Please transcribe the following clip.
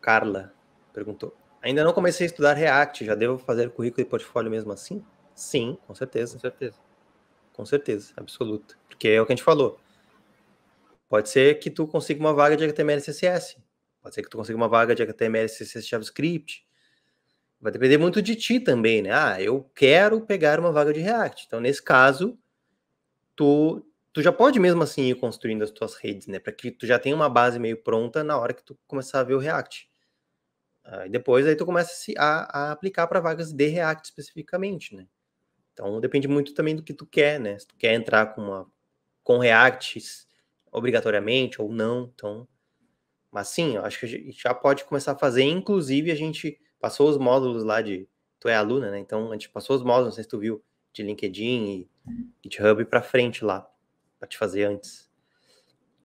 Carla perguntou: Ainda não comecei a estudar React, já devo fazer currículo e portfólio mesmo assim? Sim, com certeza. Com certeza. Com certeza, absoluta. Porque é o que a gente falou. Pode ser que tu consiga uma vaga de HTML e CSS. Pode ser que tu consiga uma vaga de HTML, CSS, JavaScript. Vai depender muito de ti também, né? Ah, eu quero pegar uma vaga de React. Então, nesse caso, tu, tu já pode mesmo assim ir construindo as tuas redes, né? Para que tu já tenha uma base meio pronta na hora que tu começar a ver o React. Aí depois aí tu começa a, a aplicar para vagas de React especificamente, né? Então depende muito também do que tu quer, né? Se tu quer entrar com uma com React obrigatoriamente ou não, então mas sim, eu acho que a gente já pode começar a fazer, inclusive a gente passou os módulos lá de tu é aluna, né? Então a gente passou os módulos, não sei se tu viu, de LinkedIn e GitHub para frente lá, para te fazer antes.